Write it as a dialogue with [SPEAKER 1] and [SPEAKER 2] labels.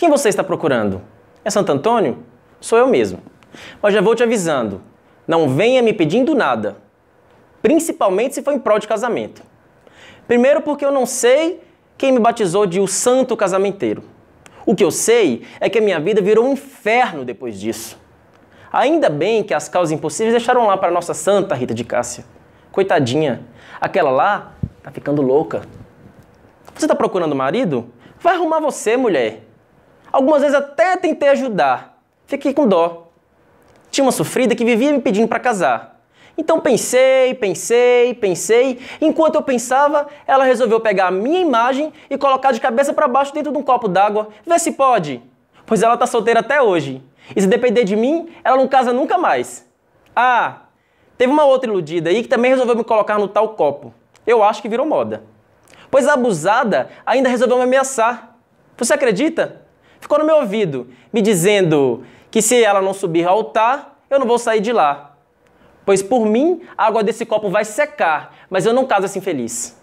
[SPEAKER 1] Quem você está procurando? É Santo Antônio? Sou eu mesmo. Mas já vou te avisando, não venha me pedindo nada, principalmente se for em prol de casamento. Primeiro porque eu não sei quem me batizou de o santo casamenteiro. O que eu sei é que a minha vida virou um inferno depois disso. Ainda bem que as causas impossíveis deixaram lá para nossa santa Rita de Cássia. Coitadinha, aquela lá tá ficando louca. Você está procurando marido? Vai arrumar você, mulher. Algumas vezes até tentei ajudar. Fiquei com dó. Tinha uma sofrida que vivia me pedindo para casar. Então pensei, pensei, pensei. Enquanto eu pensava, ela resolveu pegar a minha imagem e colocar de cabeça para baixo dentro de um copo d'água. Vê se pode. Pois ela tá solteira até hoje. E se depender de mim, ela não casa nunca mais. Ah, teve uma outra iludida aí que também resolveu me colocar no tal copo. Eu acho que virou moda. Pois a abusada ainda resolveu me ameaçar. Você acredita? ficou no meu ouvido, me dizendo que se ela não subir ao altar, eu não vou sair de lá. Pois por mim, a água desse copo vai secar, mas eu não caso assim feliz.